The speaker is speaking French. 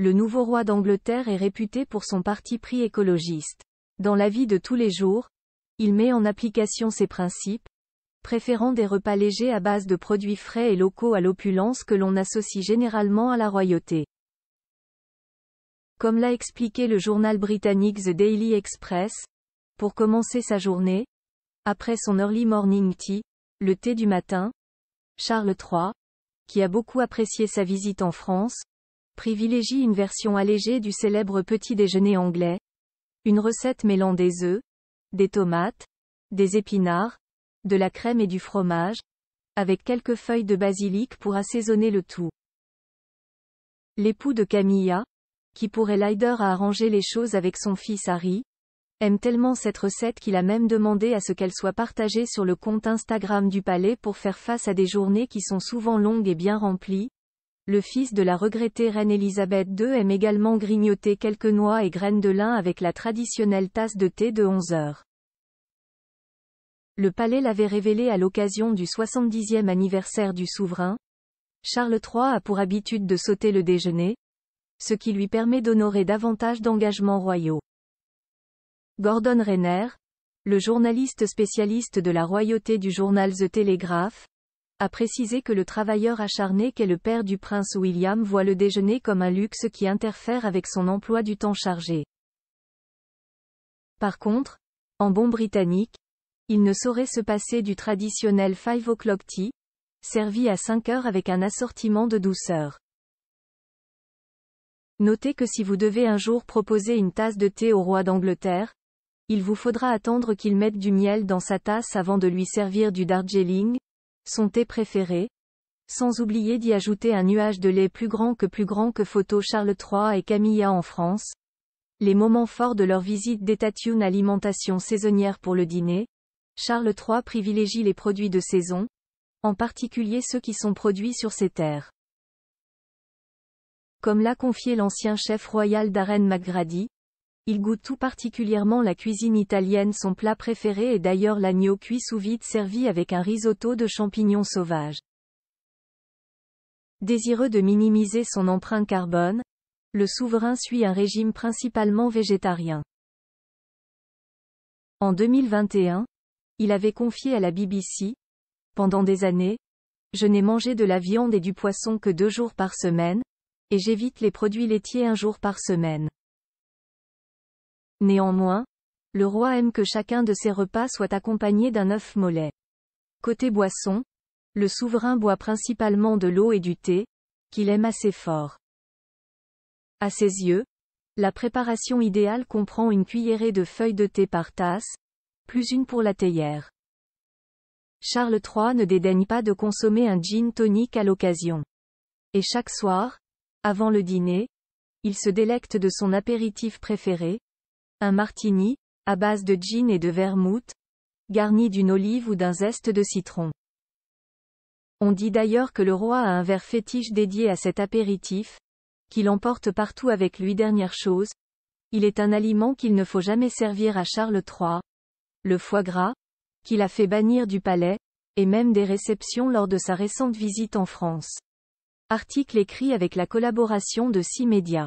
Le nouveau roi d'Angleterre est réputé pour son parti pris écologiste. Dans la vie de tous les jours, il met en application ses principes, préférant des repas légers à base de produits frais et locaux à l'opulence que l'on associe généralement à la royauté. Comme l'a expliqué le journal britannique The Daily Express, pour commencer sa journée, après son early morning tea, le thé du matin, Charles III, qui a beaucoup apprécié sa visite en France, privilégie une version allégée du célèbre petit déjeuner anglais. Une recette mêlant des œufs, des tomates, des épinards, de la crème et du fromage, avec quelques feuilles de basilic pour assaisonner le tout. L'époux de Camilla, qui pourrait l'aider à arranger les choses avec son fils Harry, aime tellement cette recette qu'il a même demandé à ce qu'elle soit partagée sur le compte Instagram du palais pour faire face à des journées qui sont souvent longues et bien remplies, le fils de la regrettée reine Elisabeth II aime également grignoter quelques noix et graines de lin avec la traditionnelle tasse de thé de 11 heures. Le palais l'avait révélé à l'occasion du 70e anniversaire du souverain. Charles III a pour habitude de sauter le déjeuner, ce qui lui permet d'honorer davantage d'engagements royaux. Gordon Rayner, le journaliste spécialiste de la royauté du journal The Telegraph, a précisé que le travailleur acharné qu'est le père du prince William voit le déjeuner comme un luxe qui interfère avec son emploi du temps chargé. Par contre, en bon britannique, il ne saurait se passer du traditionnel 5 o'clock tea, servi à 5 heures avec un assortiment de douceur. Notez que si vous devez un jour proposer une tasse de thé au roi d'Angleterre, il vous faudra attendre qu'il mette du miel dans sa tasse avant de lui servir du Darjeeling, son thé préféré, sans oublier d'y ajouter un nuage de lait plus grand que plus grand que photo Charles III et Camilla en France, les moments forts de leur visite d'état une alimentation saisonnière pour le dîner, Charles III privilégie les produits de saison, en particulier ceux qui sont produits sur ses terres. Comme l'a confié l'ancien chef royal darène McGrady, il goûte tout particulièrement la cuisine italienne son plat préféré est d'ailleurs l'agneau cuit sous vide servi avec un risotto de champignons sauvages. Désireux de minimiser son empreinte carbone, le souverain suit un régime principalement végétarien. En 2021, il avait confié à la BBC, Pendant des années, je n'ai mangé de la viande et du poisson que deux jours par semaine, et j'évite les produits laitiers un jour par semaine. Néanmoins, le roi aime que chacun de ses repas soit accompagné d'un œuf mollet. Côté boisson, le souverain boit principalement de l'eau et du thé, qu'il aime assez fort. À ses yeux, la préparation idéale comprend une cuillerée de feuilles de thé par tasse, plus une pour la théière. Charles III ne dédaigne pas de consommer un gin tonique à l'occasion. Et chaque soir, avant le dîner, il se délecte de son apéritif préféré, un martini, à base de gin et de vermouth, garni d'une olive ou d'un zeste de citron. On dit d'ailleurs que le roi a un verre fétiche dédié à cet apéritif, qu'il emporte partout avec lui. Dernière chose, il est un aliment qu'il ne faut jamais servir à Charles III, le foie gras, qu'il a fait bannir du palais, et même des réceptions lors de sa récente visite en France. Article écrit avec la collaboration de six médias.